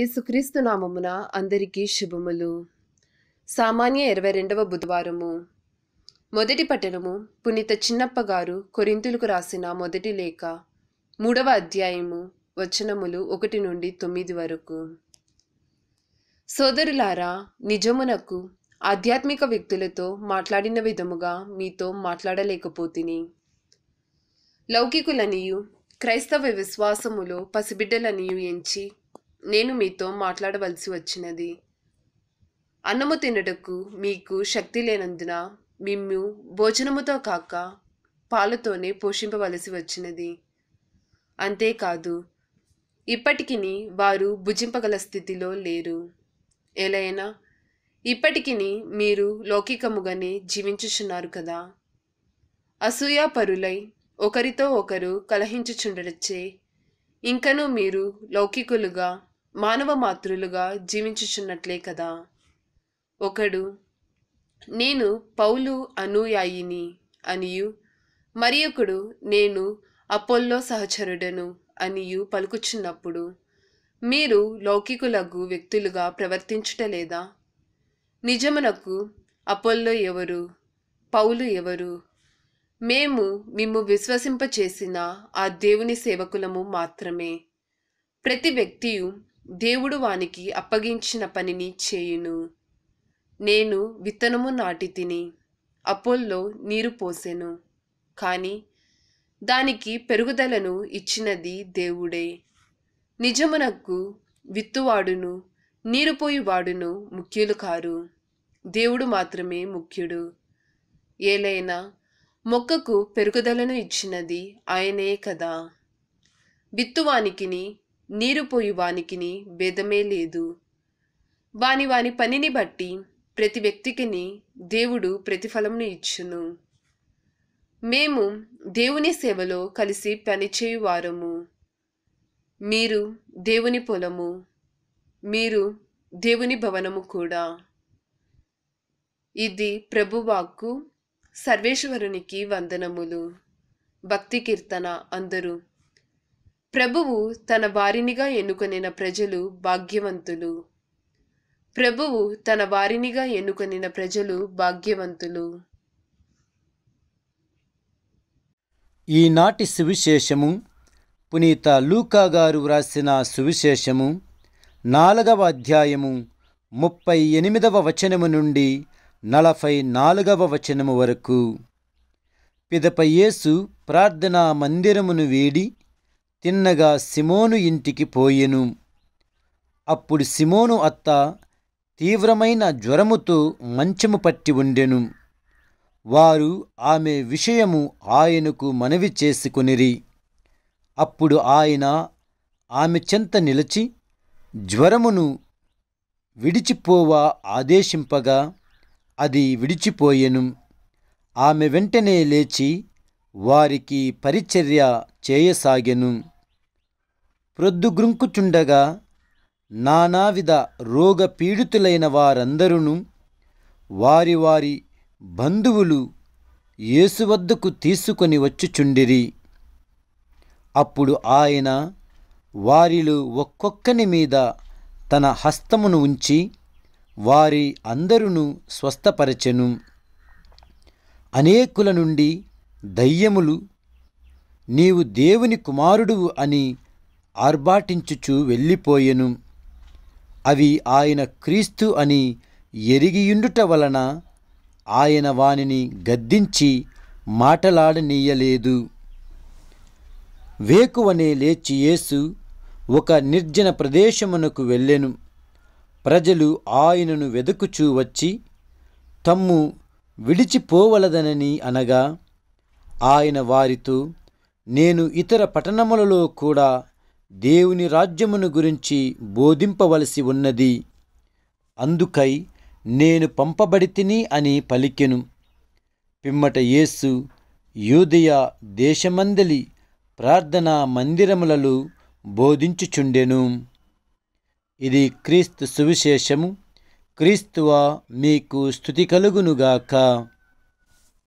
యేసుక్రీస్తు నామమున అందరికీ శుభములు సామాన్య ఇరవై రెండవ బుధవారము మొదటి పట్టణము పునీత చిన్నప్ప గారు కొరింతులకు రాసిన మొదటి లేఖ మూడవ అధ్యాయము వచనములు ఒకటి నుండి తొమ్మిది వరకు సోదరులారా నిజమునకు ఆధ్యాత్మిక వ్యక్తులతో మాట్లాడిన విధముగా మీతో మాట్లాడలేకపోతిని లౌకికులనియు క్రైస్తవ విశ్వాసములో పసిబిడ్డలనియు ఎంచి నేను మీతో మాట్లాడవలసి వచ్చినది అన్నము తినటకు మీకు శక్తి లేనందున మిమ్ము భోజనముతో కాక పాలతోనే పోషింపవలసి వచ్చినది అంతేకాదు ఇప్పటికి వారు భుజింపగల స్థితిలో లేరు ఎలైనా ఇప్పటికి మీరు లౌకికముగానే జీవించుచున్నారు కదా అసూయాపరులై ఒకరితో ఒకరు కలహించుచుండడచ్చే ఇంకనూ మీరు లౌకికులుగా మానవ మాతృలుగా జీవించుచున్నట్లే కదా ఒకడు నేను పౌలు అనుయాయిని అనియు మరి ఒకడు నేను అపోల్లో సహచరుడను అనియు పలుకుచున్నప్పుడు మీరు లౌకికులకు వ్యక్తులుగా ప్రవర్తించుటలేదా నిజమునకు అపోల్లో ఎవరు పౌలు ఎవరు మేము మిమ్ము విశ్వసింపచేసిన ఆ దేవుని సేవకులము మాత్రమే ప్రతి వ్యక్తియు దేవుడు వానికి అప్పగించిన పనిని చేయును నేను విత్తనము నాటి తిని అపోల్లో నీరు పోసెను కానీ దానికి పెరుగుదలను ఇచ్చినది దేవుడే నిజమునకు విత్తువాడును నీరు పోయివాడును ముఖ్యులు కారు దేవుడు మాత్రమే ముఖ్యుడు ఏలైనా మొక్కకు పెరుగుదలను ఇచ్చినది ఆయనే కదా విత్తువానికిని నీరు పోయి వానికిని భేదమే లేదు వాని వాని పనిని బట్టి ప్రతి వ్యక్తికిని దేవుడు ప్రతిఫలంను ఇచ్చును మేము దేవుని సేవలో కలిసి పనిచేయువారము మీరు దేవుని పొలము మీరు దేవుని భవనము కూడా ఇది ప్రభువాక్కు సర్వేశ్వరునికి వందనములు భక్తి కీర్తన అందరూ ప్రభువు తన వారినిగా ఎన్నుకొనిన ప్రజలు భాగ్యవంతులు ప్రభువు తన వారినిగా ఎన్నుకొనిన ప్రజలు భాగ్యవంతులు ఈనాటి సువిశేషము పునీత లూకా గారు వ్రాసిన సువిశేషము నాలుగవ అధ్యాయము ముప్పై ఎనిమిదవ వచనము నుండి నలభై నాలుగవ వచనము వరకు పిదప యేసు ప్రార్థనా మందిరమును వీడి తిన్నగా సిమోను ఇంటికి పోయెను అప్పుడు సిమోను అత్త తీవ్రమైన జ్వరముతో మంచము పట్టి ఉండెను వారు ఆమె విషయము ఆయనకు మనవి చేసుకొనిరి అప్పుడు ఆయన ఆమె చెంత నిలిచి జ్వరమును విడిచిపోవా ఆదేశింపగా అది విడిచిపోయెను ఆమె వెంటనే లేచి వారికి పరిచర్య చేయసాగెను ప్రొద్దుగ్రుంకుచుండగా నానావిధ రోగపీడితులైన పీడితులైన వారందరూ వారి వారి బంధువులు యేసువద్దకు తీసుకొని వచ్చుచుండిరి అప్పుడు ఆయన వారిలో ఒక్కొక్కని మీద తన హస్తమును ఉంచి వారి అందరును స్వస్థపరచెను అనేకుల నుండి దయ్యములు నీవు దేవుని కుమారుడువు అని ఆర్భాటించుచు వెళ్ళిపోయెను అవి ఆయన క్రీస్తు అని ఎరిగియుండుట వలన ఆయన వానిని గద్దించి మాటలాడనీయలేదు వేకువనే లేచి యేసు ఒక నిర్జన ప్రదేశమునకు వెళ్ళెను ప్రజలు ఆయనను వెదుకుచూ వచ్చి తమ్ము విడిచిపోవలదనని అనగా ఆయన వారితో నేను ఇతర పట్టణములలో కూడా దేవుని రాజ్యమును గురించి బోధింపవలసి ఉన్నది అందుకై నేను పంపబడితిని అని పలికెను పిమ్మట యేసు యూదయ దేశమందలి ప్రార్థనా మందిరములలో బోధించుచుండెను ఇది క్రీస్తు సువిశేషము క్రీస్తువా మీకు స్థుతి కలుగునుగాక